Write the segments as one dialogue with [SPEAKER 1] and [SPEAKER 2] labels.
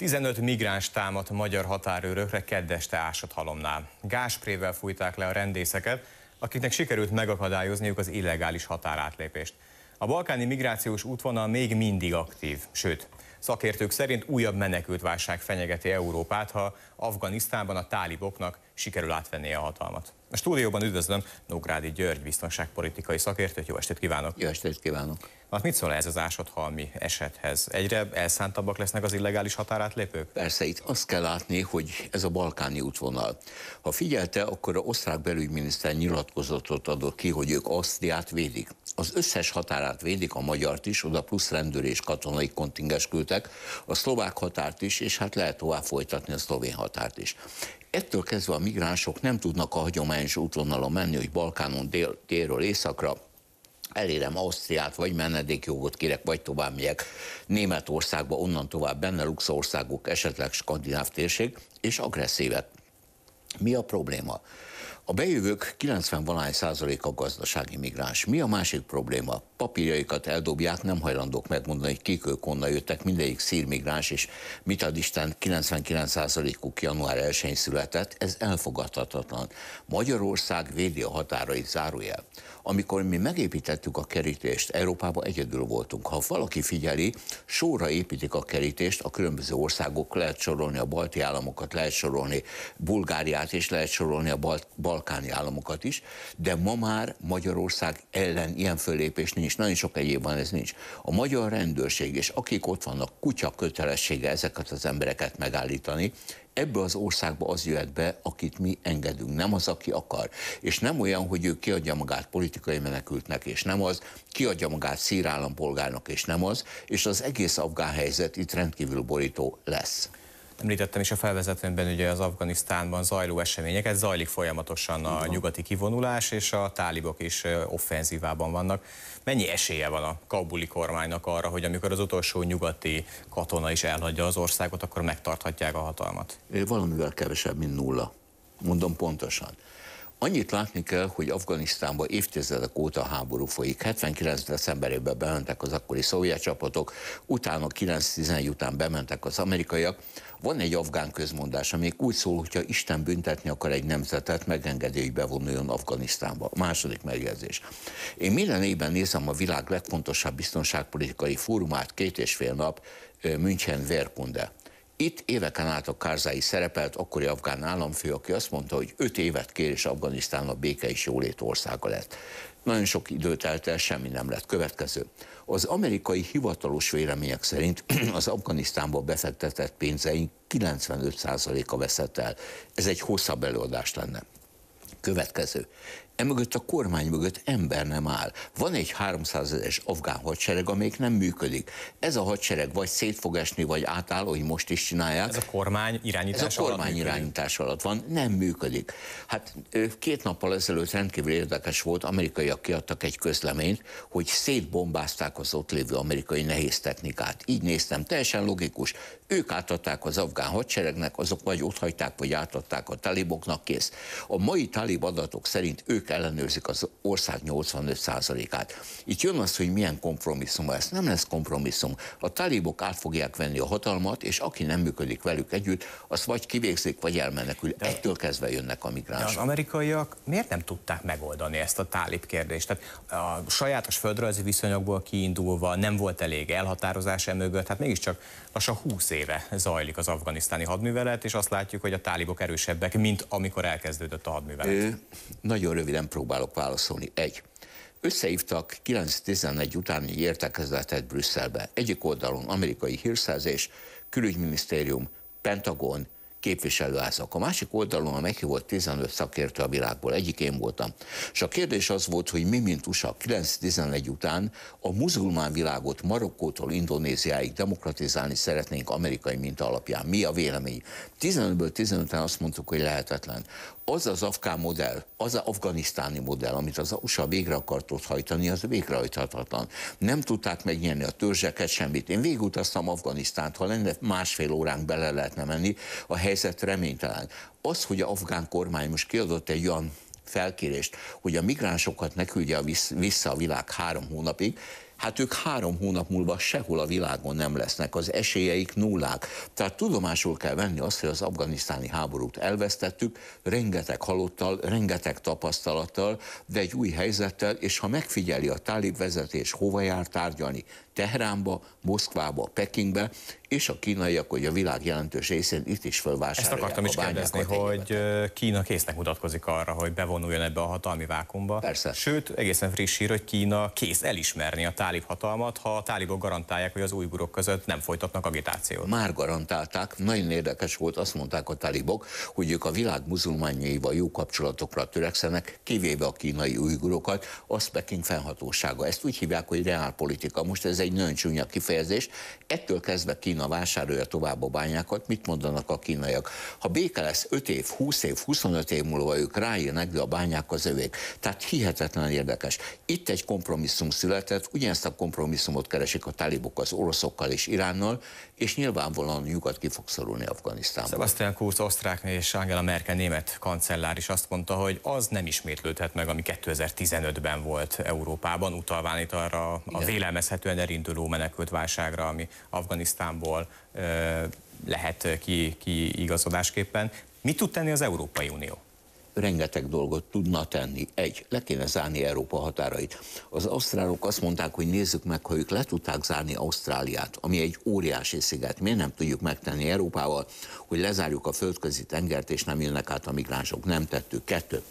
[SPEAKER 1] 15 migráns támadt magyar határőrökre keddeste halomnál. Gásprével fújták le a rendészeket, akiknek sikerült megakadályozniuk az illegális határátlépést. A balkáni migrációs útvonal még mindig aktív, sőt, szakértők szerint újabb menekültválság fenyegeti Európát, ha Afganisztánban a táliboknak sikerül átvennie a hatalmat. A stúdióban üdvözlöm Nógrádi György biztonságpolitikai szakértőt. Jó estét kívánok! Jó estét kívánok! Hát mit szól ez az ásodhalmi esethez? Egyre elszántabbak lesznek az illegális határátlépők?
[SPEAKER 2] Persze, itt azt kell látni, hogy ez a balkáni útvonal. Ha figyelte, akkor a osztrák belügyminiszter nyilatkozatot adott ki, hogy ők Ausztriát védik. Az összes határát védik, a magyart is, oda plusz rendőr és katonai kontingens küldtek, a szlovák határt is, és hát lehet tovább folytatni a szlovén határt is. Ettől kezdve a migránsok nem tudnak a hagyományos útvonalon menni, hogy Balkánon dél, délről északra, elérem Ausztriát, vagy menedékjogot kérek, vagy tovább megyek Németországba, onnan tovább benne országok, esetleg Skandináv térség, és agresszívek. Mi a probléma? A bejövők 90 valány százaléka gazdasági migráns. Mi a másik probléma? Papírjaikat eldobják, nem hajlandók megmondani, hogy kik ők onnan jöttek, mindegyik szírmigráns, és mit ad Isten, 99 százalékuk január 1 született, ez elfogadhatatlan. Magyarország védi a határait zárójel. Amikor mi megépítettük a kerítést, Európában egyedül voltunk. Ha valaki figyeli, sorra építik a kerítést, a különböző országok lehet sorolni, a balti államokat lehet sorolni, Bulgáriát és lehet sorolni a bal, bal balkáni államokat is, de ma már Magyarország ellen ilyen fölépés nincs. Nagyon sok egyébben ez nincs. A magyar rendőrség és akik ott vannak, kutya kötelessége ezeket az embereket megállítani, ebbe az országba az jöhet be, akit mi engedünk, nem az, aki akar. És nem olyan, hogy ő kiadja magát politikai menekültnek, és nem az, kiadja magát szírállampolgárnak, és nem az, és az egész afgán helyzet itt rendkívül borító lesz.
[SPEAKER 1] Említettem is a felvezetőmben ugye az Afganisztánban zajló eseményeket, zajlik folyamatosan a nyugati kivonulás, és a tálibok is offenzívában vannak. Mennyi esélye van a kabuli kormánynak arra, hogy amikor az utolsó nyugati katona is elhagyja az országot, akkor megtarthatják
[SPEAKER 2] a hatalmat? Valamivel kevesebb, mint nulla. Mondom pontosan. Annyit látni kell, hogy Afganisztánban évtizedek óta háború folyik. 79. decemberében bementek az akkori szovjet csapatok, utána 9 10 után bementek az amerikaiak. Van egy afgán közmondás, ami úgy szól, hogyha Isten büntetni akar egy nemzetet, megengedi, hogy bevonuljon Afganisztánba. A második megjegyzés. Én minden évben nézem a világ legfontosabb biztonságpolitikai fórumát, két és fél nap, München Verkunde itt éveken át a Kárzai szerepelt akkori afgán államfő, aki azt mondta, hogy öt évet kér, és Afganisztán a béke és jólét országa lett. Nagyon sok időt eltelt, semmi nem lett. Következő. Az amerikai hivatalos vélemények szerint az Afganisztánba befektetett pénzeink 95%-a veszett el. Ez egy hosszabb előadás lenne. Következő emögött a kormány mögött ember nem áll. Van egy 300 ezeres afgán hadsereg, amelyik nem működik. Ez a hadsereg vagy szét fog esni, vagy átáll, hogy most is csinálják. Ez a kormány irányítás Ez a kormány alatt irányítás alatt van, nem működik. Hát két nappal ezelőtt rendkívül érdekes volt, amerikaiak kiadtak egy közleményt, hogy szétbombázták az ott lévő amerikai nehéz technikát. Így néztem, teljesen logikus. Ők átadták az afgán hadseregnek, azok vagy hagyták, vagy átadták a taliboknak, kész. A mai talib adatok szerint ők ellenőrzik az ország 85%-át. Itt jön az, hogy milyen kompromisszum ez Nem lesz kompromisszum. A talibok át fogják venni a hatalmat, és aki nem működik velük együtt, azt vagy kivégzik, vagy elmenekül. De, Ettől kezdve jönnek a migránsok. az
[SPEAKER 1] amerikaiak
[SPEAKER 2] miért nem tudták megoldani ezt a tálib kérdést? Tehát a sajátos földrajzi
[SPEAKER 1] viszonyokból kiindulva nem volt elég elhatározás emögött, hát mégiscsak lassan 20 éve zajlik az afganisztáni hadművelet, és azt látjuk, hogy a tálibok erősebbek, mint amikor elkezdődött a hadművelet.
[SPEAKER 2] Ő, nagyon rövid nem próbálok válaszolni. Egy. Összehívtak 9-11 utáni értekezletet Brüsszelbe. Egyik oldalon amerikai hírszerzés, külügyminisztérium, Pentagon, képviselőházak. A másik oldalon a meghívott 15 szakértő a világból, egyik én voltam. És a kérdés az volt, hogy mi, mint USA 9-11 után a muzulmán világot Marokkótól Indonéziáig demokratizálni szeretnénk amerikai minta alapján. Mi a vélemény? 15-ből 15-en azt mondtuk, hogy lehetetlen az az afgán modell, az az afganisztáni modell, amit az USA végre akart ott hajtani, az végrehajthatatlan. Nem tudták megnyerni a törzseket, semmit. Én végutaztam Afganisztánt, ha lenne másfél óránk bele lehetne menni, a helyzet reménytelen. Az, hogy a afgán kormány most kiadott egy olyan felkérést, hogy a migránsokat ne küldje vissza a világ három hónapig, hát ők három hónap múlva sehol a világon nem lesznek, az esélyeik nullák. Tehát tudomásul kell venni azt, hogy az afganisztáni háborút elvesztettük, rengeteg halottal, rengeteg tapasztalattal, de egy új helyzettel, és ha megfigyeli a tálib vezetés, hova jár tárgyalni, Teheránba, Moszkvába, Pekingbe, és a kínaiak, hogy a világ jelentős részén itt is fölvásárolják Ezt akartam is kérdezni,
[SPEAKER 1] hogy Kína késznek mutatkozik arra, hogy bevonuljon ebbe a hatalmi vákumba. Persze. Sőt, egészen friss hír, hogy Kína kész elismerni a tálib hatalmat, ha a tálibok garantálják, hogy az újgurok között nem folytatnak agitációt. Már
[SPEAKER 2] garantálták, nagyon érdekes volt, azt mondták a tálibok, hogy ők a világ muzulmányaival jó kapcsolatokra törekszenek, kivéve a kínai újgurokat, az Peking fennhatósága. Ezt úgy hívják, hogy reálpolitika. Most ez egy egy nagyon csúnya kifejezés, ettől kezdve Kína vásárolja tovább a bányákat, mit mondanak a kínaiak? Ha béke lesz 5 év, 20 év, 25 év múlva ők ráírnak, de a bányák az övék. Tehát hihetetlen érdekes. Itt egy kompromisszum született, ugyanezt a kompromisszumot keresik a talibok az oroszokkal és Iránnal, és nyilvánvalóan nyugat ki fog szorulni Afganisztánba. Sebastian
[SPEAKER 1] Kurz, osztrák és Angela Merkel német kancellár is azt mondta, hogy az nem ismétlődhet meg, ami 2015-ben volt Európában, utalván itt arra a vélelmezhetően elinduló menekültválságra, ami Afganisztánból lehet ki, ki igazodásképpen. Mit tud tenni az Európai Unió? rengeteg
[SPEAKER 2] dolgot tudna tenni. Egy, le kéne zárni Európa határait. Az ausztrálok azt mondták, hogy nézzük meg, ha ők le tudták zárni Ausztráliát, ami egy óriási sziget, miért nem tudjuk megtenni Európával, hogy lezárjuk a földközi tengert, és nem jönnek át a migránsok. Nem tettük. Kettő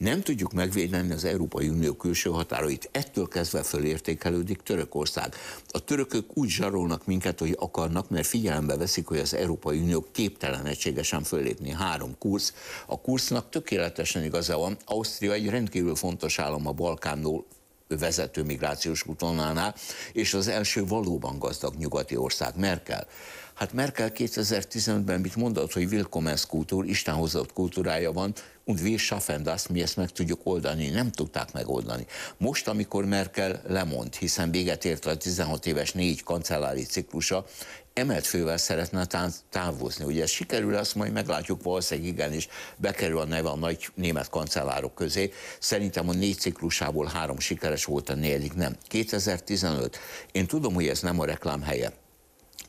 [SPEAKER 2] nem tudjuk megvédeni az Európai Unió külső határait. Ettől kezdve fölértékelődik Törökország. A törökök úgy zsarolnak minket, hogy akarnak, mert figyelembe veszik, hogy az Európai Unió képtelen egységesen fölépni. Három kursz. A kursznak tökéletesen igaza van. Ausztria egy rendkívül fontos állam a Balkánnól, vezető migrációs útonánál, és az első valóban gazdag nyugati ország, Merkel. Hát Merkel 2015-ben mit mondott, hogy kultúr, Isten hozott kultúrája van, und wir schaffen das, mi ezt meg tudjuk oldani, nem tudták megoldani. Most, amikor Merkel lemond, hiszen véget ért a 16 éves négy kancellári ciklusa, emelt fővel szeretne távozni. Ugye ez sikerül, azt majd meglátjuk, valószínűleg és bekerül a neve a nagy német kancellárok közé. Szerintem a négy ciklusából három sikeres volt, a negyedik nem. 2015. Én tudom, hogy ez nem a reklám helye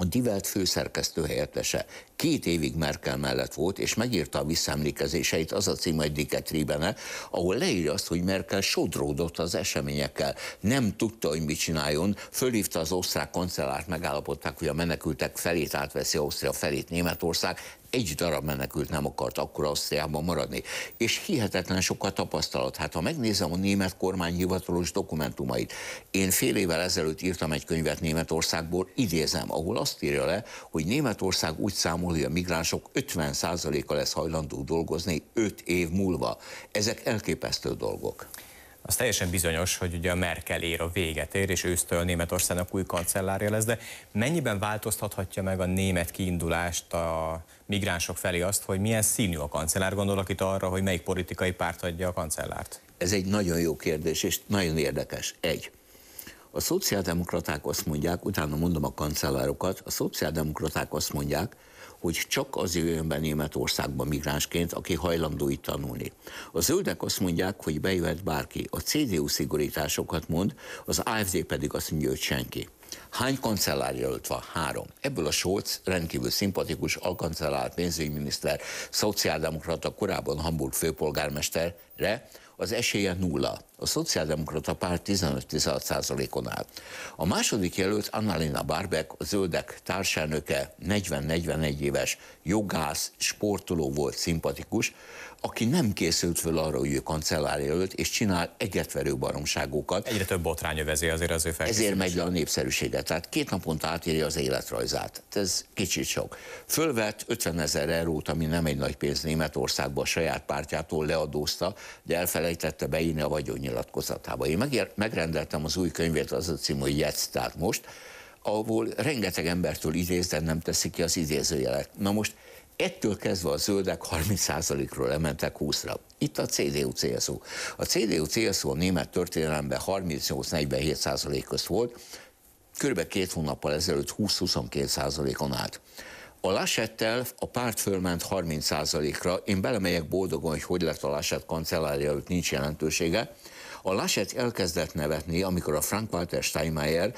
[SPEAKER 2] a Divelt főszerkesztő helyettese két évig Merkel mellett volt, és megírta a visszaemlékezéseit, az a cím, hogy Diket Ribene, ahol leírja azt, hogy Merkel sodródott az eseményekkel, nem tudta, hogy mit csináljon, fölhívta az osztrák kancellárt, megállapodták, hogy a menekültek felét átveszi Ausztria, felét Németország, egy darab menekült nem akart akkor Ausztriában maradni. És hihetetlen sokat tapasztalat. Hát ha megnézem a német kormány hivatalos dokumentumait, én fél évvel ezelőtt írtam egy könyvet Németországból, idézem, ahol azt írja le, hogy Németország úgy számol, hogy a migránsok 50%-a lesz hajlandó dolgozni 5 év múlva. Ezek elképesztő dolgok
[SPEAKER 1] az teljesen bizonyos, hogy ugye a Merkel ér a véget ér, és ősztől Németországnak új kancellárja lesz, de mennyiben változtathatja meg a német kiindulást a migránsok felé azt, hogy milyen színű a kancellár, gondolok itt arra, hogy melyik politikai
[SPEAKER 2] párt adja a kancellárt? Ez egy nagyon jó kérdés, és nagyon érdekes. Egy. A szociáldemokraták azt mondják, utána mondom a kancellárokat, a szociáldemokraták azt mondják, hogy csak az jöjjön be Németországba migránsként, aki hajlandó itt tanulni. A zöldek azt mondják, hogy bejöhet bárki. A CDU szigorításokat mond, az AFD pedig azt mondja, hogy senki. Hány kancellár jelölt van? Három. Ebből a Scholz rendkívül szimpatikus alkancellár, pénzügyminiszter, szociáldemokrata, korábban Hamburg főpolgármesterre az esélye nulla. A szociáldemokrata párt 15-16%-on áll. A második jelölt Annalena Barbek, a zöldek társelnöke, 40-41 éves jogász, sportoló volt, szimpatikus, aki nem készült föl arra, hogy ő kancellár jelölt, és csinál egyetverő baromságokat. Egyre több botrány övezi azért az ő felkészülés. Ezért megy le a népszerűséget. Tehát két naponta átírja az életrajzát. Ez kicsit sok. Fölvett 50 ezer eurót, ami nem egy nagy pénz Németországban, a saját pártjától leadózta, de elfelejtett elfelejtette beírni a vagyonnyilatkozatába. Én megrendeltem az új könyvét, az a cím, hogy Jetsz, tehát most, ahol rengeteg embertől idéz, de nem teszik ki az idézőjelet. Na most ettől kezdve a zöldek 30%-ról emeltek 20-ra. Itt a CDU-CSU. A CDU-CSU a német történelemben 38-47% közt volt, kb. két hónappal ezelőtt 20-22%-on állt. A Lassettel a párt fölment 30%-ra, én belemegyek boldogan, hogy hogy lett a Lassett kancellárja, hogy nincs jelentősége. A Lassett elkezdett nevetni, amikor a Frank-Walter Steinmeier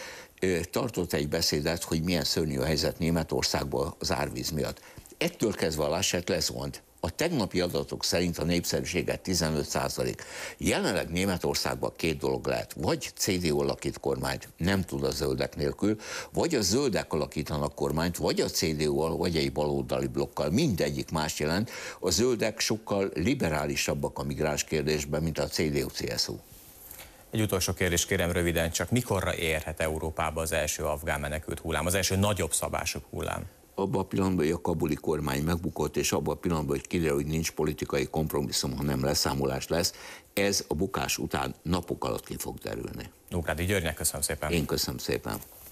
[SPEAKER 2] tartott egy beszédet, hogy milyen szörnyű a helyzet Németországban az árvíz miatt. Ettől kezdve a Lassett lezont. A tegnapi adatok szerint a népszerűséget 15 százalék. Jelenleg Németországban két dolog lehet. Vagy CDU alakít kormányt, nem tud a zöldek nélkül, vagy a zöldek alakítanak kormányt, vagy a CDU-val, vagy egy baloldali blokkal. Mindegyik más jelent. A zöldek sokkal liberálisabbak a migráns kérdésben, mint a CDU-CSU.
[SPEAKER 1] Egy utolsó kérdés kérem röviden, csak mikorra érhet Európába az első afgán menekült hullám, az első nagyobb szabású
[SPEAKER 2] hullám? abban a pillanatban, hogy a kabuli kormány megbukott, és abban a pillanatban, hogy kiderül, hogy nincs politikai kompromisszum, hanem leszámolás lesz, ez a bukás után napok alatt ki fog derülni. Nógrádi
[SPEAKER 1] Györgynek köszönöm szépen.
[SPEAKER 2] Én köszönöm szépen.